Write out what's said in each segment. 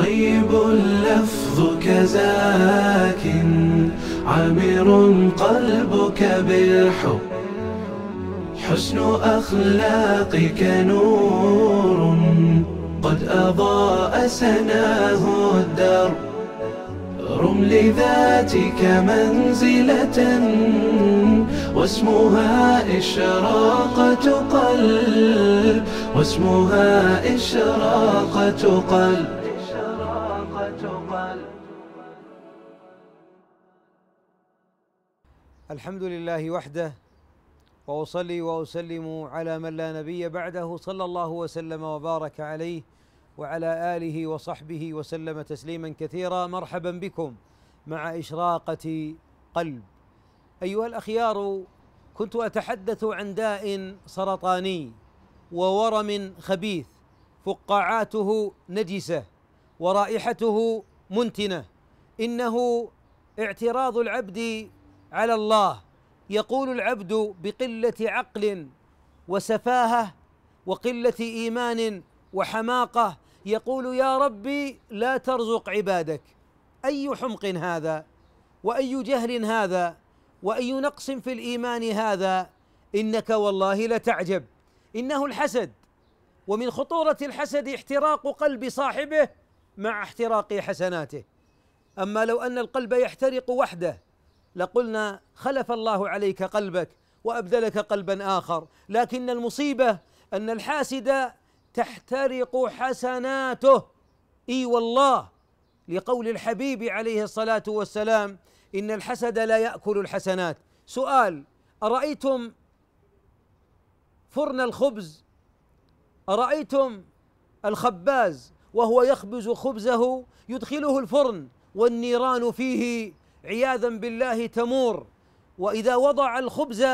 طيب اللفظ كزاك عامر قلبك بالحب حسن أخلاقك نور قد أضاء سناه الدر رم لذاتك منزلة واسمها إشراقة قلب واسمها إشراقة قلب تقل الحمد لله وحده واصلي واسلم على من لا نبي بعده صلى الله وسلم وبارك عليه وعلى اله وصحبه وسلم تسليما كثيرا مرحبا بكم مع اشراقه قلب ايها الاخيار كنت اتحدث عن داء سرطاني وورم خبيث فقاعاته نجسه ورائحته منتنه انه اعتراض العبد على الله يقول العبد بقله عقل وسفاهه وقله ايمان وحماقه يقول يا ربي لا ترزق عبادك اي حمق هذا واي جهل هذا واي نقص في الايمان هذا انك والله لتعجب انه الحسد ومن خطوره الحسد احتراق قلب صاحبه مع احتراق حسناته اما لو ان القلب يحترق وحده لقلنا خلف الله عليك قلبك وابدلك قلبا اخر لكن المصيبه ان الحاسد تحترق حسناته اي والله لقول الحبيب عليه الصلاه والسلام ان الحسد لا ياكل الحسنات سؤال ارايتم فرن الخبز ارايتم الخباز وهو يخبز خبزه يدخله الفرن والنيران فيه عياذا بالله تمور واذا وضع الخبز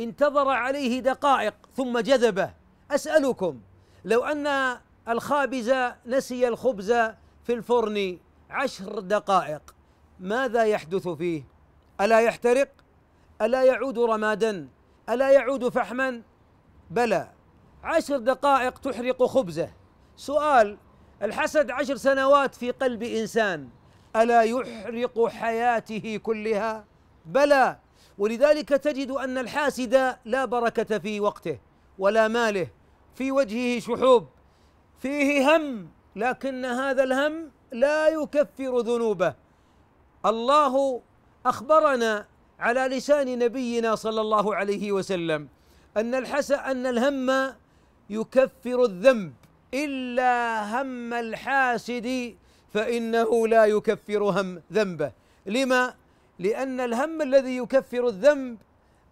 انتظر عليه دقائق ثم جذبه اسالكم لو ان الخابز نسي الخبز في الفرن عشر دقائق ماذا يحدث فيه الا يحترق الا يعود رمادا الا يعود فحما بلى عشر دقائق تحرق خبزه سؤال الحسد عشر سنوات في قلب انسان الا يحرق حياته كلها بلى ولذلك تجد ان الحاسد لا بركه في وقته ولا ماله في وجهه شحوب فيه هم لكن هذا الهم لا يكفر ذنوبه الله اخبرنا على لسان نبينا صلى الله عليه وسلم ان الحس ان الهم يكفر الذنب إلا هم الحاسد فإنه لا يكفر هم ذنبه لما؟ لأن الهم الذي يكفر الذنب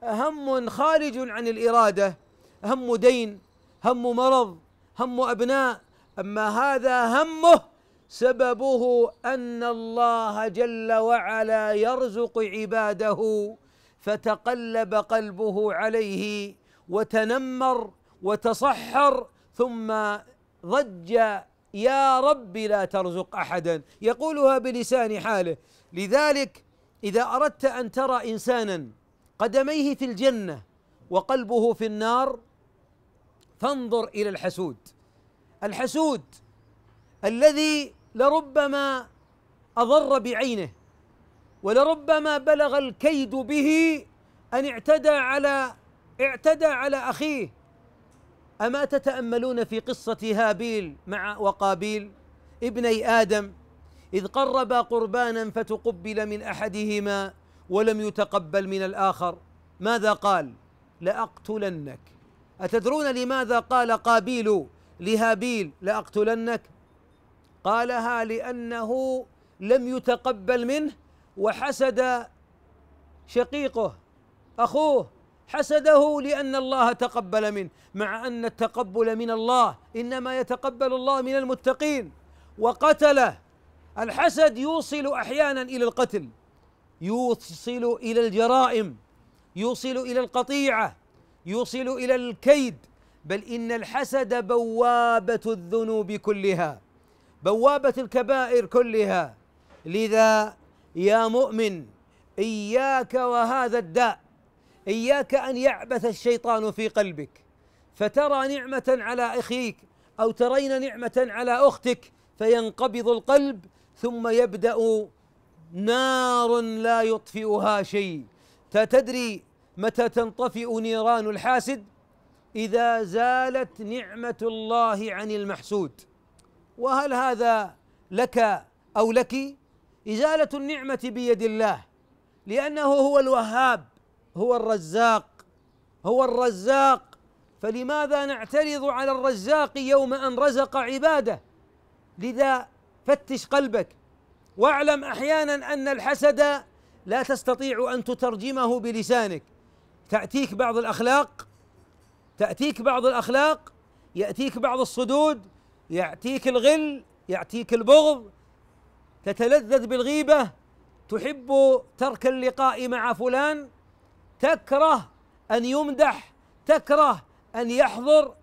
هم خارج عن الإرادة هم دين هم مرض هم أبناء أما هذا همه سببه أن الله جل وعلا يرزق عباده فتقلب قلبه عليه وتنمر وتصحر ثم ضج يا رب لا ترزق احدا يقولها بلسان حاله لذلك اذا اردت ان ترى انسانا قدميه في الجنه وقلبه في النار فانظر الى الحسود الحسود الذي لربما اضر بعينه ولربما بلغ الكيد به ان اعتدى على اعتدى على اخيه أما تتأملون في قصة هابيل مع وقابيل ابني آدم إذ قربا قربانا فتقبل من أحدهما ولم يتقبل من الآخر ماذا قال؟ لأقتلنك أتدرون لماذا قال قابيل لهابيل لأقتلنك؟ قالها لأنه لم يتقبل منه وحسد شقيقه أخوه حسده لأن الله تقبل منه مع أن التقبل من الله إنما يتقبل الله من المتقين وقتله الحسد يوصل أحيانا إلى القتل يوصل إلى الجرائم يوصل إلى القطيعة يوصل إلى الكيد بل إن الحسد بوابة الذنوب كلها بوابة الكبائر كلها لذا يا مؤمن إياك وهذا الداء إياك أن يعبث الشيطان في قلبك فترى نعمة على أخيك أو ترين نعمة على أختك فينقبض القلب ثم يبدأ نار لا يطفئها شيء تتدري متى تنطفئ نيران الحاسد إذا زالت نعمة الله عن المحسود وهل هذا لك أو لك إزالة النعمة بيد الله لأنه هو الوهاب هو الرزاق هو الرزاق فلماذا نعترض على الرزاق يوم ان رزق عباده لذا فتش قلبك واعلم احيانا ان الحسد لا تستطيع ان تترجمه بلسانك تاتيك بعض الاخلاق تاتيك بعض الاخلاق ياتيك بعض الصدود ياتيك الغل ياتيك البغض تتلذذ بالغيبه تحب ترك اللقاء مع فلان تكره أن يمدح تكره أن يحضر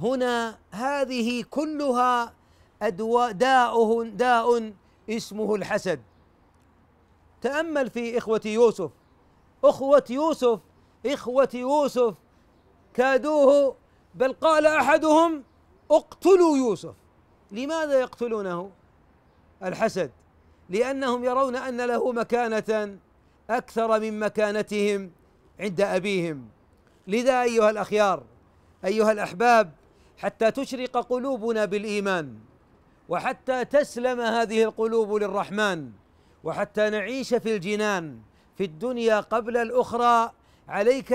هنا هذه كلها أدواء داء داء اسمه الحسد تأمل في إخوة يوسف أخوة يوسف إخوة يوسف كادوه بل قال أحدهم اقتلوا يوسف لماذا يقتلونه الحسد لأنهم يرون أن له مكانة أكثر من مكانتهم عند أبيهم لذا أيها الأخيار أيها الأحباب حتى تشرق قلوبنا بالإيمان وحتى تسلم هذه القلوب للرحمن وحتى نعيش في الجنان في الدنيا قبل الأخرى عليك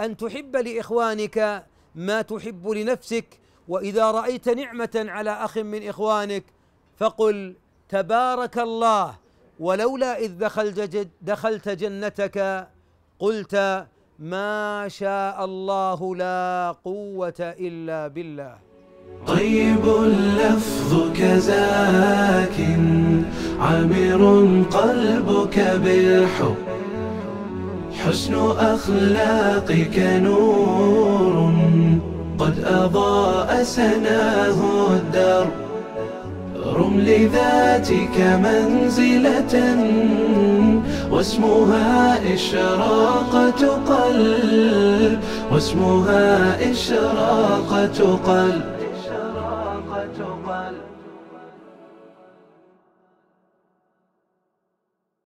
أن تحب لإخوانك ما تحب لنفسك وإذا رأيت نعمة على أخ من إخوانك فقل تبارك الله ولولا إذ دخلت, دخلت جنتك قلت ما شاء الله لا قوة إلا بالله طيب اللفظ كزاك عامر قلبك بالحب حسن أخلاقك نور قد أضاء سناه الدرب وارم لذاتك منزلة واسمها إشراقة قلب واسمها إشراقة قلب